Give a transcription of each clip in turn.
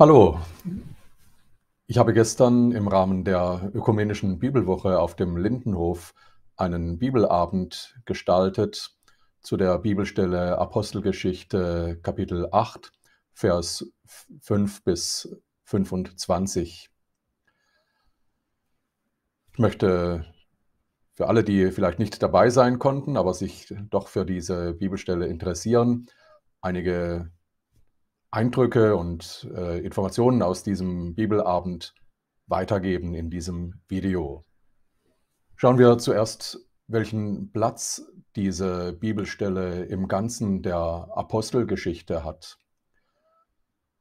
Hallo. Ich habe gestern im Rahmen der Ökumenischen Bibelwoche auf dem Lindenhof einen Bibelabend gestaltet zu der Bibelstelle Apostelgeschichte Kapitel 8, Vers 5 bis 25. Ich möchte für alle, die vielleicht nicht dabei sein konnten, aber sich doch für diese Bibelstelle interessieren, einige Eindrücke und äh, Informationen aus diesem Bibelabend weitergeben in diesem Video. Schauen wir zuerst, welchen Platz diese Bibelstelle im Ganzen der Apostelgeschichte hat.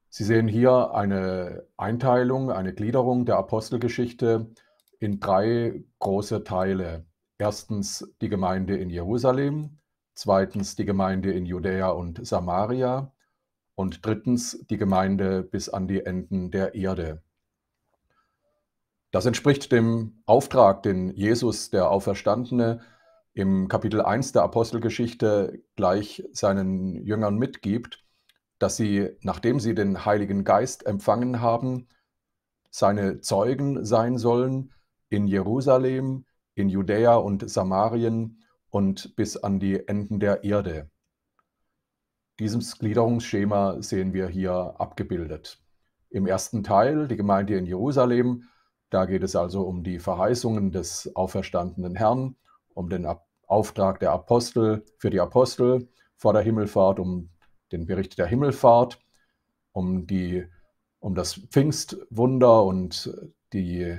Sie sehen hier eine Einteilung, eine Gliederung der Apostelgeschichte in drei große Teile. Erstens die Gemeinde in Jerusalem, zweitens die Gemeinde in Judäa und Samaria und drittens die Gemeinde bis an die Enden der Erde. Das entspricht dem Auftrag, den Jesus, der Auferstandene, im Kapitel 1 der Apostelgeschichte gleich seinen Jüngern mitgibt, dass sie, nachdem sie den Heiligen Geist empfangen haben, seine Zeugen sein sollen in Jerusalem, in Judäa und Samarien und bis an die Enden der Erde. Dieses Gliederungsschema sehen wir hier abgebildet. Im ersten Teil, die Gemeinde in Jerusalem, da geht es also um die Verheißungen des auferstandenen Herrn, um den Auftrag der Apostel für die Apostel vor der Himmelfahrt, um den Bericht der Himmelfahrt, um, die, um das Pfingstwunder und die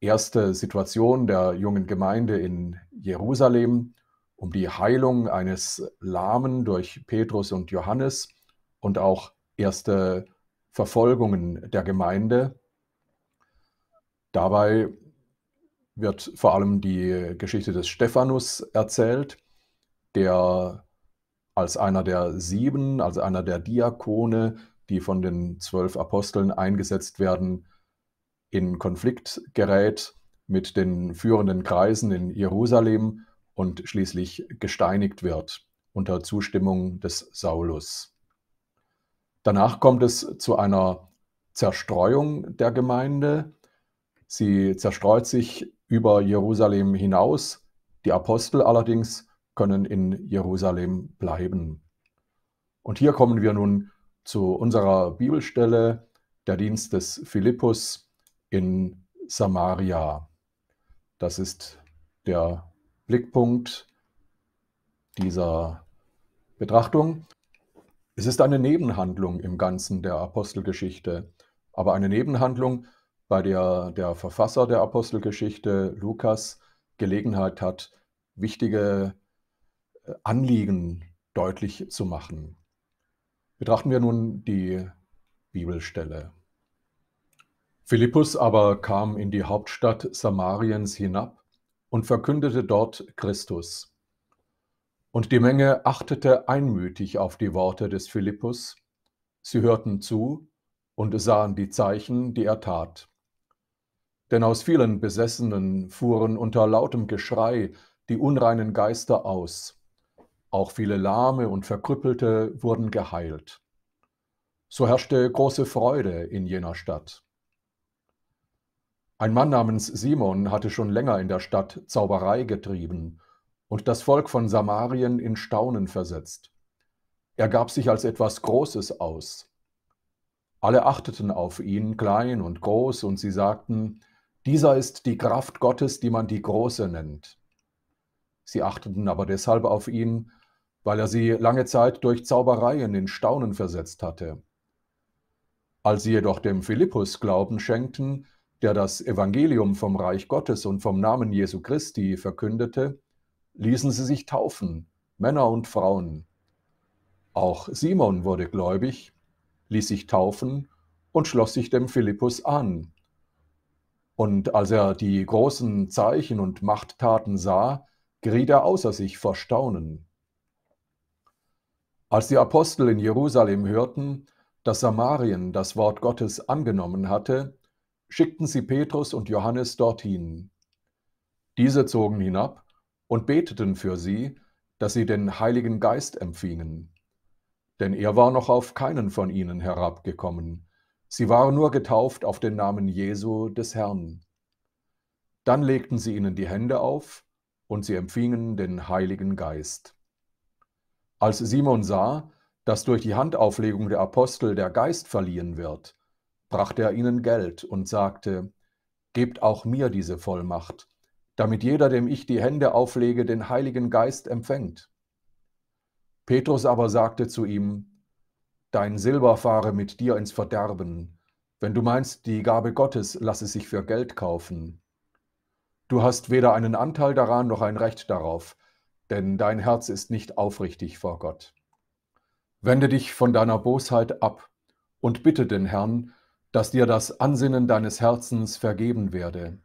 erste Situation der jungen Gemeinde in Jerusalem um die Heilung eines Lahmen durch Petrus und Johannes und auch erste Verfolgungen der Gemeinde. Dabei wird vor allem die Geschichte des Stephanus erzählt, der als einer der sieben, also einer der Diakone, die von den zwölf Aposteln eingesetzt werden, in Konflikt gerät mit den führenden Kreisen in Jerusalem und schließlich gesteinigt wird unter Zustimmung des Saulus. Danach kommt es zu einer Zerstreuung der Gemeinde. Sie zerstreut sich über Jerusalem hinaus. Die Apostel allerdings können in Jerusalem bleiben. Und hier kommen wir nun zu unserer Bibelstelle, der Dienst des Philippus in Samaria. Das ist der Blickpunkt dieser Betrachtung. Es ist eine Nebenhandlung im Ganzen der Apostelgeschichte, aber eine Nebenhandlung, bei der der Verfasser der Apostelgeschichte, Lukas, Gelegenheit hat, wichtige äh, Anliegen deutlich zu machen. Betrachten wir nun die Bibelstelle. Philippus aber kam in die Hauptstadt Samariens hinab und verkündete dort Christus. Und die Menge achtete einmütig auf die Worte des Philippus. Sie hörten zu und sahen die Zeichen, die er tat. Denn aus vielen Besessenen fuhren unter lautem Geschrei die unreinen Geister aus. Auch viele Lahme und Verkrüppelte wurden geheilt. So herrschte große Freude in jener Stadt. Ein Mann namens Simon hatte schon länger in der Stadt Zauberei getrieben und das Volk von Samarien in Staunen versetzt. Er gab sich als etwas Großes aus. Alle achteten auf ihn, klein und groß, und sie sagten, dieser ist die Kraft Gottes, die man die Große nennt. Sie achteten aber deshalb auf ihn, weil er sie lange Zeit durch Zaubereien in Staunen versetzt hatte. Als sie jedoch dem Philippus Glauben schenkten, der das Evangelium vom Reich Gottes und vom Namen Jesu Christi verkündete, ließen sie sich taufen, Männer und Frauen. Auch Simon wurde gläubig, ließ sich taufen und schloss sich dem Philippus an. Und als er die großen Zeichen und Machttaten sah, geriet er außer sich vor Staunen. Als die Apostel in Jerusalem hörten, dass Samarien das Wort Gottes angenommen hatte, schickten sie Petrus und Johannes dorthin. Diese zogen hinab und beteten für sie, dass sie den Heiligen Geist empfingen. Denn er war noch auf keinen von ihnen herabgekommen. Sie waren nur getauft auf den Namen Jesu des Herrn. Dann legten sie ihnen die Hände auf und sie empfingen den Heiligen Geist. Als Simon sah, dass durch die Handauflegung der Apostel der Geist verliehen wird, brachte er ihnen Geld und sagte, Gebt auch mir diese Vollmacht, damit jeder, dem ich die Hände auflege, den Heiligen Geist empfängt. Petrus aber sagte zu ihm, Dein Silber fahre mit dir ins Verderben, wenn du meinst, die Gabe Gottes lasse sich für Geld kaufen. Du hast weder einen Anteil daran noch ein Recht darauf, denn dein Herz ist nicht aufrichtig vor Gott. Wende dich von deiner Bosheit ab und bitte den Herrn, dass dir das Ansinnen deines Herzens vergeben werde.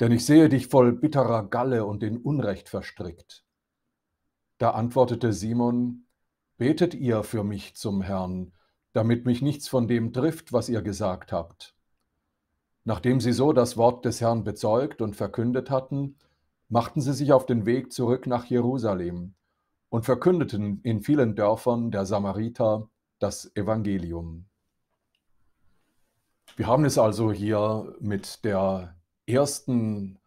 Denn ich sehe dich voll bitterer Galle und in Unrecht verstrickt. Da antwortete Simon, Betet ihr für mich zum Herrn, damit mich nichts von dem trifft, was ihr gesagt habt. Nachdem sie so das Wort des Herrn bezeugt und verkündet hatten, machten sie sich auf den Weg zurück nach Jerusalem und verkündeten in vielen Dörfern der Samariter das Evangelium. Wir haben es also hier mit der ersten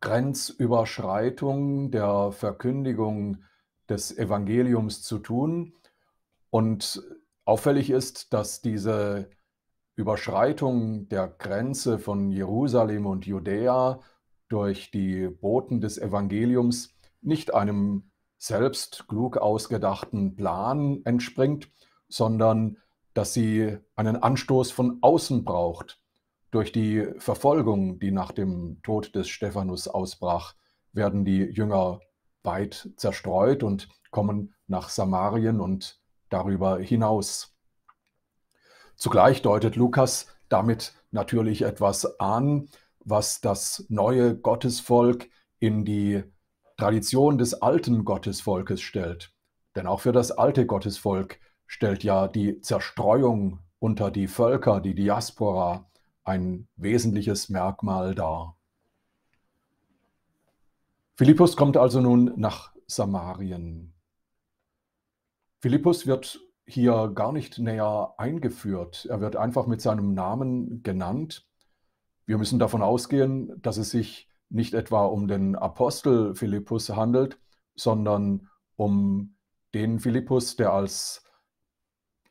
Grenzüberschreitung der Verkündigung des Evangeliums zu tun. Und auffällig ist, dass diese Überschreitung der Grenze von Jerusalem und Judäa durch die Boten des Evangeliums nicht einem selbst klug ausgedachten Plan entspringt, sondern dass sie einen Anstoß von außen braucht. Durch die Verfolgung, die nach dem Tod des Stephanus ausbrach, werden die Jünger weit zerstreut und kommen nach Samarien und darüber hinaus. Zugleich deutet Lukas damit natürlich etwas an, was das neue Gottesvolk in die Tradition des alten Gottesvolkes stellt. Denn auch für das alte Gottesvolk stellt ja die Zerstreuung unter die Völker, die Diaspora, ein wesentliches Merkmal dar. Philippus kommt also nun nach Samarien. Philippus wird hier gar nicht näher eingeführt. Er wird einfach mit seinem Namen genannt. Wir müssen davon ausgehen, dass es sich nicht etwa um den Apostel Philippus handelt, sondern um den Philippus, der als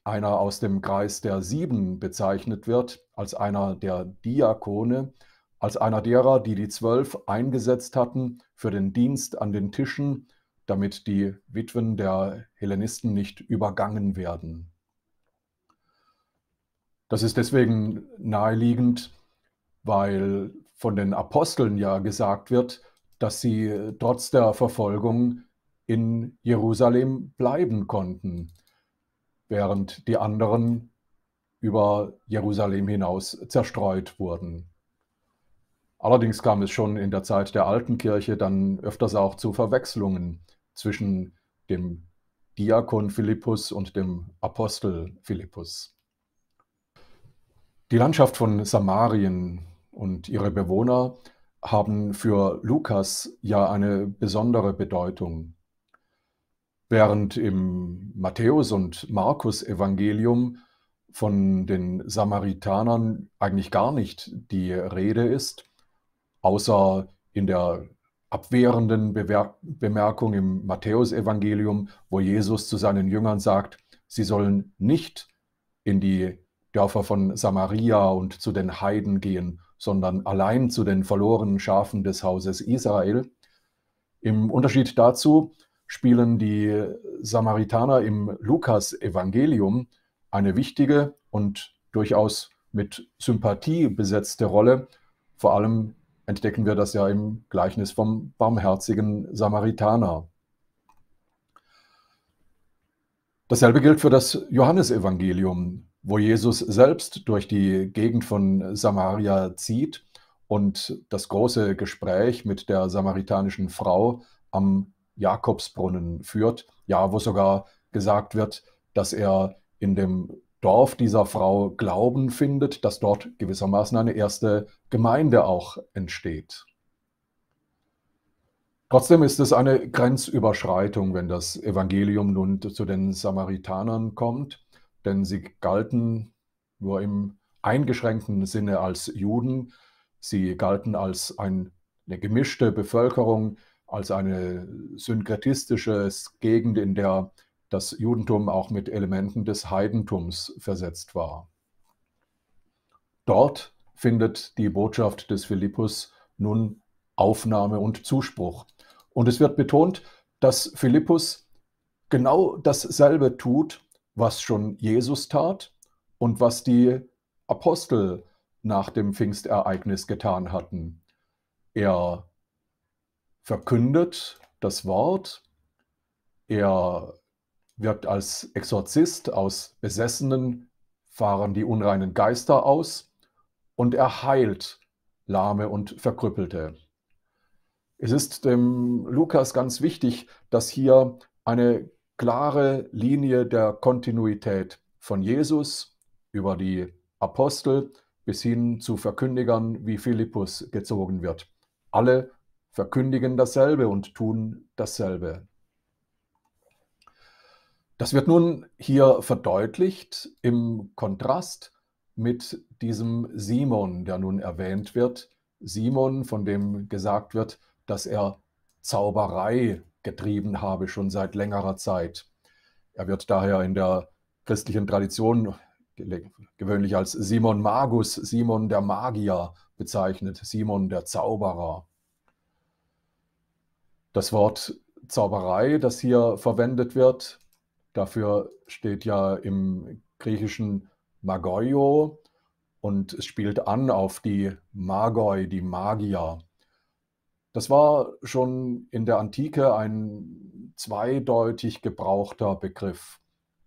einer aus dem Kreis der Sieben bezeichnet wird, als einer der Diakone, als einer derer, die die Zwölf eingesetzt hatten für den Dienst an den Tischen, damit die Witwen der Hellenisten nicht übergangen werden. Das ist deswegen naheliegend, weil von den Aposteln ja gesagt wird, dass sie trotz der Verfolgung in Jerusalem bleiben konnten während die anderen über Jerusalem hinaus zerstreut wurden. Allerdings kam es schon in der Zeit der alten Kirche dann öfters auch zu Verwechslungen zwischen dem Diakon Philippus und dem Apostel Philippus. Die Landschaft von Samarien und ihre Bewohner haben für Lukas ja eine besondere Bedeutung. Während im Matthäus- und Markus-Evangelium von den Samaritanern eigentlich gar nicht die Rede ist, außer in der abwehrenden Bemerkung im Matthäus-Evangelium, wo Jesus zu seinen Jüngern sagt, sie sollen nicht in die Dörfer von Samaria und zu den Heiden gehen, sondern allein zu den verlorenen Schafen des Hauses Israel. Im Unterschied dazu spielen die Samaritaner im Lukas-Evangelium eine wichtige und durchaus mit Sympathie besetzte Rolle. Vor allem entdecken wir das ja im Gleichnis vom barmherzigen Samaritaner. Dasselbe gilt für das Johannesevangelium, wo Jesus selbst durch die Gegend von Samaria zieht und das große Gespräch mit der samaritanischen Frau am Jakobsbrunnen führt, ja, wo sogar gesagt wird, dass er in dem Dorf dieser Frau Glauben findet, dass dort gewissermaßen eine erste Gemeinde auch entsteht. Trotzdem ist es eine Grenzüberschreitung, wenn das Evangelium nun zu den Samaritanern kommt, denn sie galten nur im eingeschränkten Sinne als Juden, sie galten als eine gemischte Bevölkerung, als eine synkretistische Gegend, in der das Judentum auch mit Elementen des Heidentums versetzt war. Dort findet die Botschaft des Philippus nun Aufnahme und Zuspruch. Und es wird betont, dass Philippus genau dasselbe tut, was schon Jesus tat und was die Apostel nach dem Pfingstereignis getan hatten. Er verkündet das Wort, er wirkt als Exorzist aus Besessenen, fahren die unreinen Geister aus und er heilt Lahme und Verkrüppelte. Es ist dem Lukas ganz wichtig, dass hier eine klare Linie der Kontinuität von Jesus über die Apostel bis hin zu Verkündigern wie Philippus gezogen wird. Alle verkündigen dasselbe und tun dasselbe. Das wird nun hier verdeutlicht im Kontrast mit diesem Simon, der nun erwähnt wird. Simon, von dem gesagt wird, dass er Zauberei getrieben habe schon seit längerer Zeit. Er wird daher in der christlichen Tradition gewöhnlich als Simon Magus, Simon der Magier bezeichnet, Simon der Zauberer. Das Wort Zauberei, das hier verwendet wird, dafür steht ja im griechischen Magoio und es spielt an auf die Magoi, die Magier. Das war schon in der Antike ein zweideutig gebrauchter Begriff.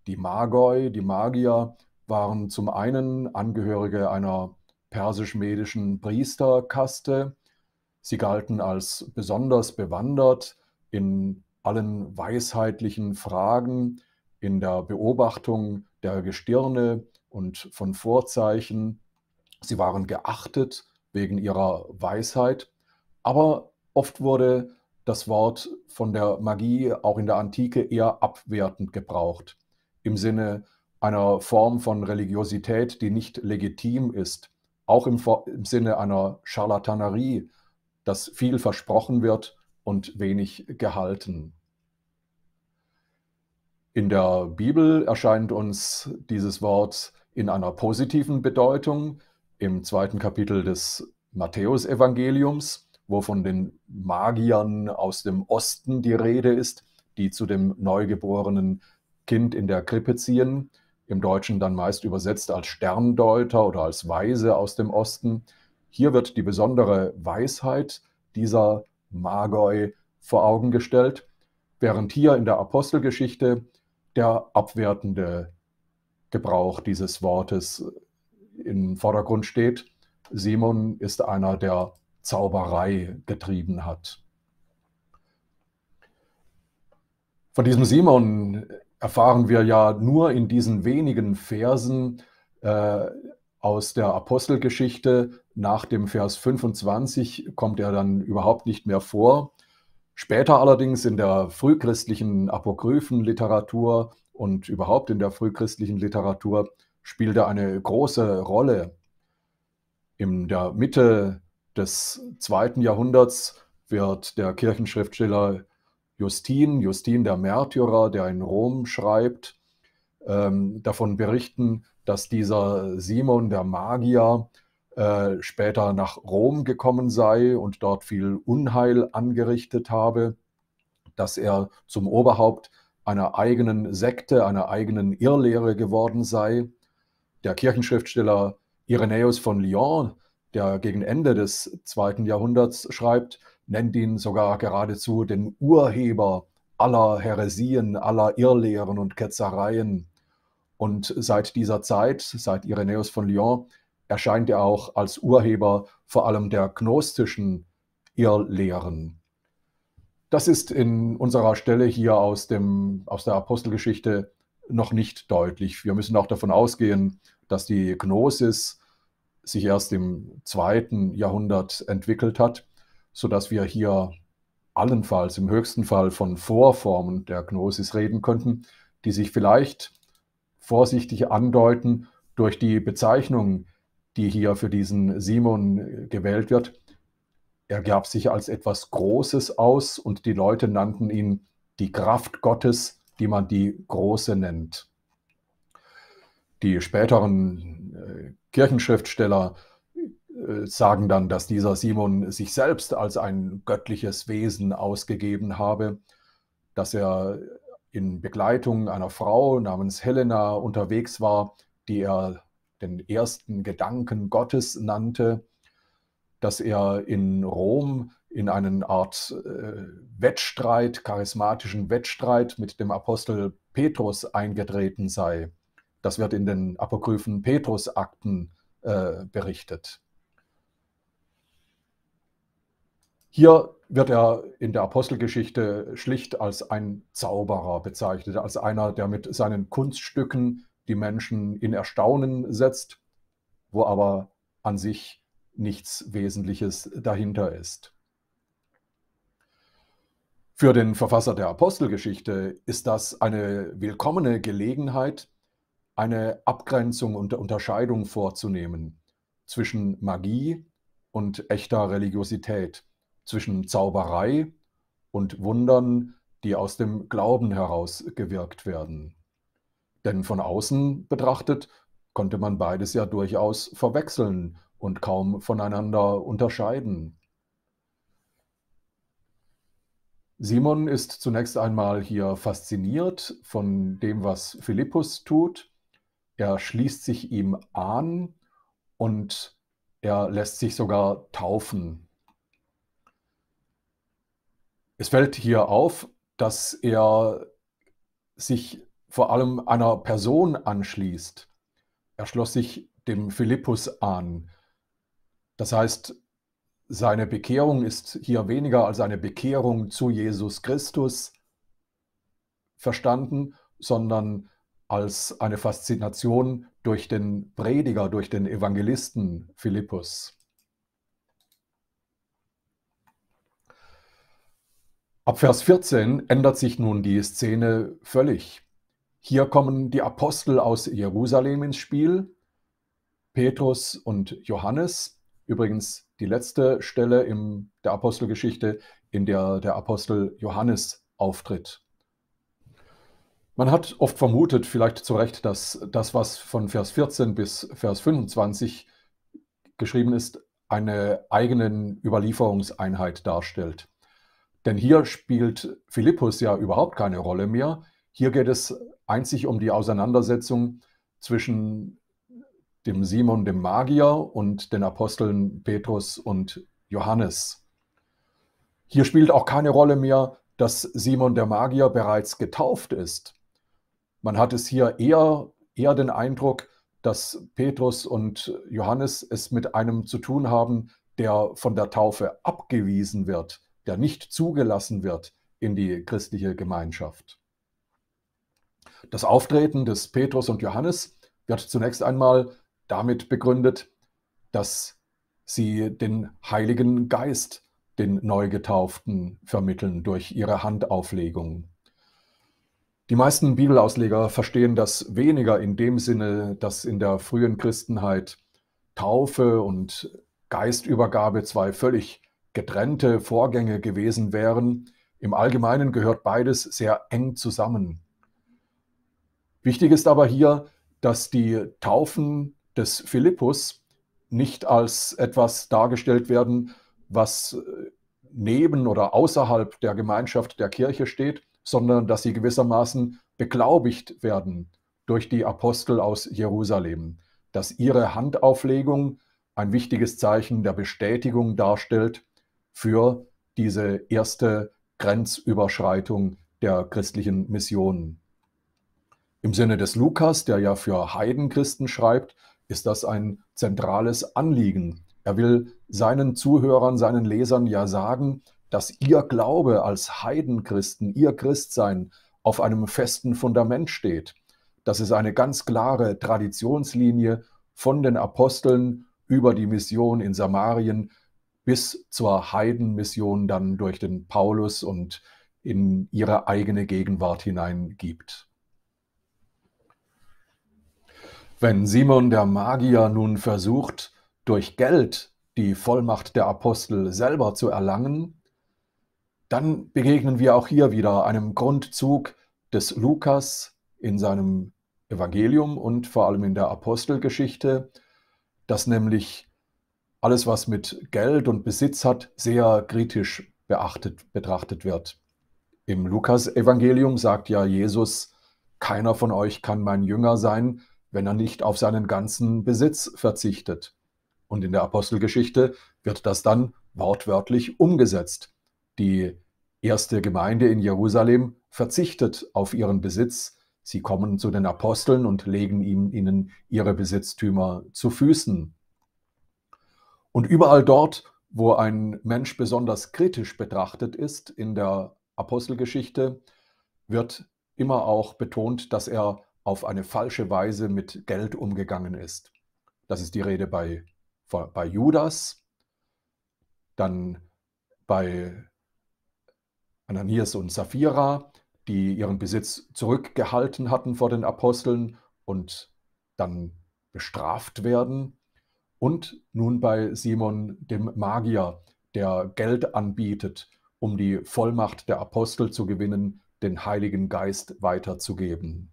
Die Magoi, die Magier, waren zum einen Angehörige einer persisch-medischen Priesterkaste, Sie galten als besonders bewandert in allen weisheitlichen Fragen, in der Beobachtung der Gestirne und von Vorzeichen. Sie waren geachtet wegen ihrer Weisheit, aber oft wurde das Wort von der Magie auch in der Antike eher abwertend gebraucht, im Sinne einer Form von Religiosität, die nicht legitim ist, auch im, im Sinne einer Charlatanerie, dass viel versprochen wird und wenig gehalten. In der Bibel erscheint uns dieses Wort in einer positiven Bedeutung im zweiten Kapitel des Matthäusevangeliums, wo von den Magiern aus dem Osten die Rede ist, die zu dem neugeborenen Kind in der Krippe ziehen, im Deutschen dann meist übersetzt als Sterndeuter oder als Weise aus dem Osten. Hier wird die besondere Weisheit dieser Magoi vor Augen gestellt, während hier in der Apostelgeschichte der abwertende Gebrauch dieses Wortes im Vordergrund steht. Simon ist einer, der Zauberei getrieben hat. Von diesem Simon erfahren wir ja nur in diesen wenigen Versen äh, aus der Apostelgeschichte. Nach dem Vers 25 kommt er dann überhaupt nicht mehr vor. Später allerdings in der frühchristlichen Apokryphenliteratur und überhaupt in der frühchristlichen Literatur spielt er eine große Rolle. In der Mitte des zweiten Jahrhunderts wird der Kirchenschriftsteller Justin, Justin der Märtyrer, der in Rom schreibt, ähm, davon berichten, dass dieser Simon der Magier äh, später nach Rom gekommen sei und dort viel Unheil angerichtet habe, dass er zum Oberhaupt einer eigenen Sekte, einer eigenen Irrlehre geworden sei. Der Kirchenschriftsteller Irenäus von Lyon, der gegen Ende des zweiten Jahrhunderts schreibt, nennt ihn sogar geradezu den Urheber aller Heresien, aller Irrlehren und Ketzereien. Und seit dieser Zeit, seit Irenaeus von Lyon, erscheint er auch als Urheber vor allem der gnostischen Irrlehren. Das ist in unserer Stelle hier aus, dem, aus der Apostelgeschichte noch nicht deutlich. Wir müssen auch davon ausgehen, dass die Gnosis sich erst im zweiten Jahrhundert entwickelt hat, sodass wir hier allenfalls im höchsten Fall von Vorformen der Gnosis reden könnten, die sich vielleicht vorsichtig andeuten, durch die Bezeichnung, die hier für diesen Simon gewählt wird, er gab sich als etwas Großes aus und die Leute nannten ihn die Kraft Gottes, die man die Große nennt. Die späteren äh, Kirchenschriftsteller äh, sagen dann, dass dieser Simon sich selbst als ein göttliches Wesen ausgegeben habe, dass er in Begleitung einer Frau namens Helena unterwegs war, die er den ersten Gedanken Gottes nannte, dass er in Rom in einen Art äh, Wettstreit, charismatischen Wettstreit mit dem Apostel Petrus eingetreten sei. Das wird in den apokryphen Petrus-Akten äh, berichtet. Hier wird er in der Apostelgeschichte schlicht als ein Zauberer bezeichnet, als einer, der mit seinen Kunststücken die Menschen in Erstaunen setzt, wo aber an sich nichts Wesentliches dahinter ist. Für den Verfasser der Apostelgeschichte ist das eine willkommene Gelegenheit, eine Abgrenzung und Unterscheidung vorzunehmen zwischen Magie und echter Religiosität zwischen Zauberei und Wundern, die aus dem Glauben heraus gewirkt werden. Denn von außen betrachtet konnte man beides ja durchaus verwechseln und kaum voneinander unterscheiden. Simon ist zunächst einmal hier fasziniert von dem, was Philippus tut. Er schließt sich ihm an und er lässt sich sogar taufen. Es fällt hier auf, dass er sich vor allem einer Person anschließt. Er schloss sich dem Philippus an. Das heißt, seine Bekehrung ist hier weniger als eine Bekehrung zu Jesus Christus verstanden, sondern als eine Faszination durch den Prediger, durch den Evangelisten Philippus. Ab Vers 14 ändert sich nun die Szene völlig. Hier kommen die Apostel aus Jerusalem ins Spiel, Petrus und Johannes, übrigens die letzte Stelle in der Apostelgeschichte, in der der Apostel Johannes auftritt. Man hat oft vermutet, vielleicht zu Recht, dass das, was von Vers 14 bis Vers 25 geschrieben ist, eine eigene Überlieferungseinheit darstellt. Denn hier spielt Philippus ja überhaupt keine Rolle mehr. Hier geht es einzig um die Auseinandersetzung zwischen dem Simon, dem Magier, und den Aposteln Petrus und Johannes. Hier spielt auch keine Rolle mehr, dass Simon der Magier bereits getauft ist. Man hat es hier eher, eher den Eindruck, dass Petrus und Johannes es mit einem zu tun haben, der von der Taufe abgewiesen wird, der nicht zugelassen wird in die christliche Gemeinschaft. Das Auftreten des Petrus und Johannes wird zunächst einmal damit begründet, dass sie den Heiligen Geist den Neugetauften vermitteln durch ihre Handauflegung. Die meisten Bibelausleger verstehen das weniger in dem Sinne, dass in der frühen Christenheit Taufe und Geistübergabe zwei völlig getrennte Vorgänge gewesen wären. Im Allgemeinen gehört beides sehr eng zusammen. Wichtig ist aber hier, dass die Taufen des Philippus nicht als etwas dargestellt werden, was äh, neben oder außerhalb der Gemeinschaft der Kirche steht, sondern dass sie gewissermaßen beglaubigt werden durch die Apostel aus Jerusalem, dass ihre Handauflegung ein wichtiges Zeichen der Bestätigung darstellt für diese erste Grenzüberschreitung der christlichen Missionen. Im Sinne des Lukas, der ja für Heidenchristen schreibt, ist das ein zentrales Anliegen. Er will seinen Zuhörern, seinen Lesern ja sagen, dass ihr Glaube als Heidenchristen, ihr Christsein auf einem festen Fundament steht. Das ist eine ganz klare Traditionslinie von den Aposteln über die Mission in Samarien bis zur Heidenmission dann durch den Paulus und in ihre eigene Gegenwart hinein gibt. Wenn Simon der Magier nun versucht, durch Geld die Vollmacht der Apostel selber zu erlangen, dann begegnen wir auch hier wieder einem Grundzug des Lukas in seinem Evangelium und vor allem in der Apostelgeschichte, dass nämlich alles, was mit Geld und Besitz hat, sehr kritisch beachtet, betrachtet wird. Im Lukas-Evangelium sagt ja Jesus, keiner von euch kann mein Jünger sein, wenn er nicht auf seinen ganzen Besitz verzichtet. Und in der Apostelgeschichte wird das dann wortwörtlich umgesetzt. Die erste Gemeinde in Jerusalem verzichtet auf ihren Besitz. Sie kommen zu den Aposteln und legen ihnen ihre Besitztümer zu Füßen. Und überall dort, wo ein Mensch besonders kritisch betrachtet ist in der Apostelgeschichte, wird immer auch betont, dass er auf eine falsche Weise mit Geld umgegangen ist. Das ist die Rede bei, bei Judas, dann bei Ananias und Sapphira, die ihren Besitz zurückgehalten hatten vor den Aposteln und dann bestraft werden und nun bei Simon dem Magier, der Geld anbietet, um die Vollmacht der Apostel zu gewinnen, den Heiligen Geist weiterzugeben.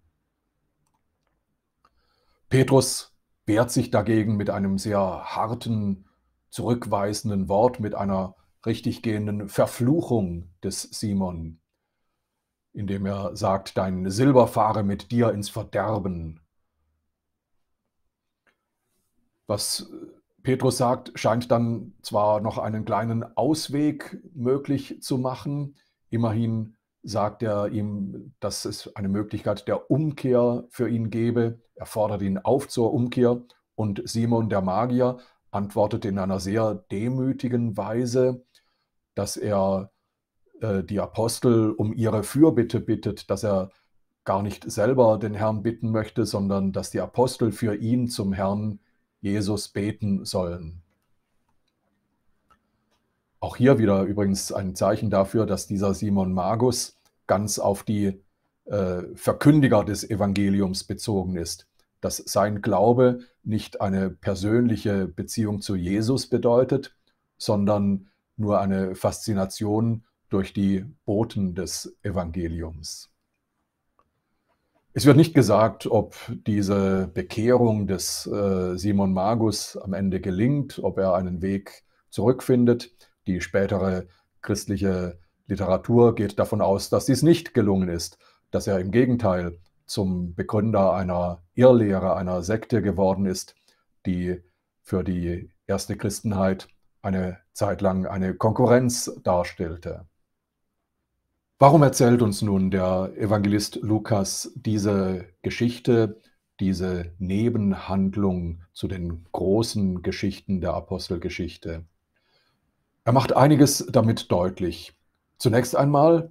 Petrus wehrt sich dagegen mit einem sehr harten, zurückweisenden Wort, mit einer richtiggehenden Verfluchung des Simon, indem er sagt, dein Silber fahre mit dir ins Verderben was äh, Petrus sagt, scheint dann zwar noch einen kleinen Ausweg möglich zu machen, immerhin sagt er ihm, dass es eine Möglichkeit der Umkehr für ihn gebe, er fordert ihn auf zur Umkehr und Simon der Magier antwortet in einer sehr demütigen Weise, dass er äh, die Apostel um ihre Fürbitte bittet, dass er gar nicht selber den Herrn bitten möchte, sondern dass die Apostel für ihn zum Herrn Jesus beten sollen. Auch hier wieder übrigens ein Zeichen dafür, dass dieser Simon Magus ganz auf die äh, Verkündiger des Evangeliums bezogen ist, dass sein Glaube nicht eine persönliche Beziehung zu Jesus bedeutet, sondern nur eine Faszination durch die Boten des Evangeliums. Es wird nicht gesagt, ob diese Bekehrung des äh, Simon Magus am Ende gelingt, ob er einen Weg zurückfindet. Die spätere christliche Literatur geht davon aus, dass dies nicht gelungen ist, dass er im Gegenteil zum Begründer einer Irrlehre, einer Sekte geworden ist, die für die erste Christenheit eine Zeit lang eine Konkurrenz darstellte. Warum erzählt uns nun der Evangelist Lukas diese Geschichte, diese Nebenhandlung zu den großen Geschichten der Apostelgeschichte? Er macht einiges damit deutlich. Zunächst einmal,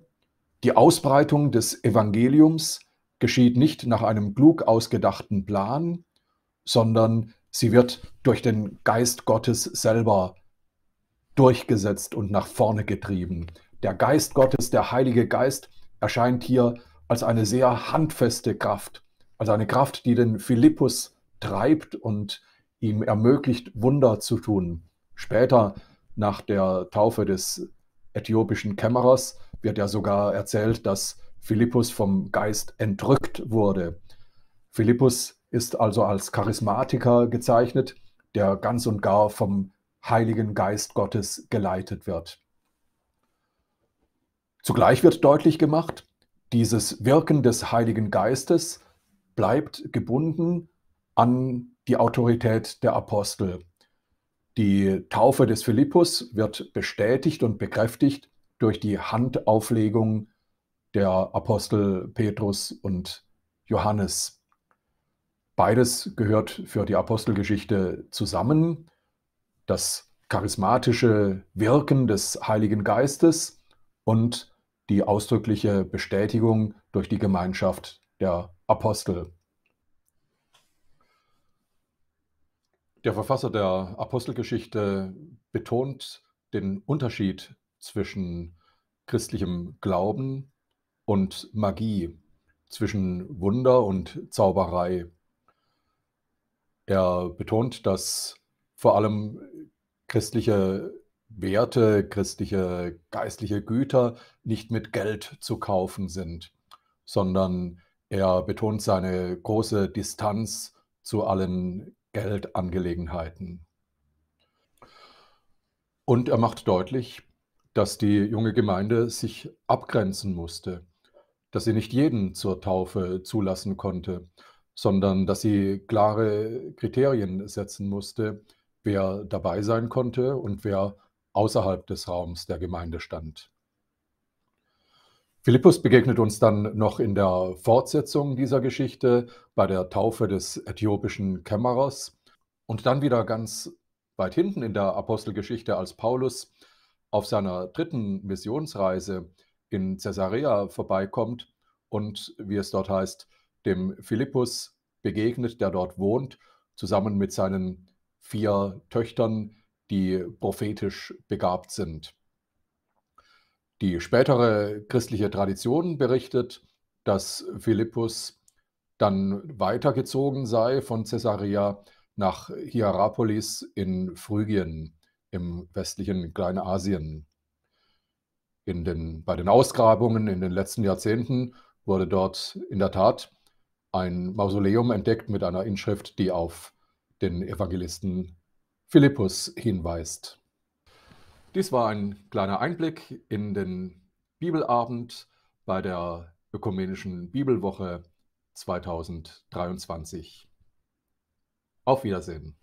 die Ausbreitung des Evangeliums geschieht nicht nach einem klug ausgedachten Plan, sondern sie wird durch den Geist Gottes selber durchgesetzt und nach vorne getrieben der Geist Gottes, der Heilige Geist, erscheint hier als eine sehr handfeste Kraft, als eine Kraft, die den Philippus treibt und ihm ermöglicht, Wunder zu tun. Später, nach der Taufe des äthiopischen Kämmerers, wird ja sogar erzählt, dass Philippus vom Geist entrückt wurde. Philippus ist also als Charismatiker gezeichnet, der ganz und gar vom Heiligen Geist Gottes geleitet wird. Zugleich wird deutlich gemacht, dieses Wirken des Heiligen Geistes bleibt gebunden an die Autorität der Apostel. Die Taufe des Philippus wird bestätigt und bekräftigt durch die Handauflegung der Apostel Petrus und Johannes. Beides gehört für die Apostelgeschichte zusammen. Das charismatische Wirken des Heiligen Geistes und die die ausdrückliche Bestätigung durch die Gemeinschaft der Apostel. Der Verfasser der Apostelgeschichte betont den Unterschied zwischen christlichem Glauben und Magie, zwischen Wunder und Zauberei. Er betont, dass vor allem christliche Werte, christliche, geistliche Güter nicht mit Geld zu kaufen sind, sondern er betont seine große Distanz zu allen Geldangelegenheiten. Und er macht deutlich, dass die junge Gemeinde sich abgrenzen musste, dass sie nicht jeden zur Taufe zulassen konnte, sondern dass sie klare Kriterien setzen musste, wer dabei sein konnte und wer außerhalb des Raums der Gemeinde stand. Philippus begegnet uns dann noch in der Fortsetzung dieser Geschichte bei der Taufe des äthiopischen Kämmerers und dann wieder ganz weit hinten in der Apostelgeschichte, als Paulus auf seiner dritten Missionsreise in Caesarea vorbeikommt und, wie es dort heißt, dem Philippus begegnet, der dort wohnt, zusammen mit seinen vier Töchtern, die prophetisch begabt sind. Die spätere christliche Tradition berichtet, dass Philippus dann weitergezogen sei von Caesarea nach Hierapolis in Phrygien im westlichen Kleinasien. In den, bei den Ausgrabungen in den letzten Jahrzehnten wurde dort in der Tat ein Mausoleum entdeckt mit einer Inschrift, die auf den Evangelisten Philippus hinweist. Dies war ein kleiner Einblick in den Bibelabend bei der Ökumenischen Bibelwoche 2023. Auf Wiedersehen.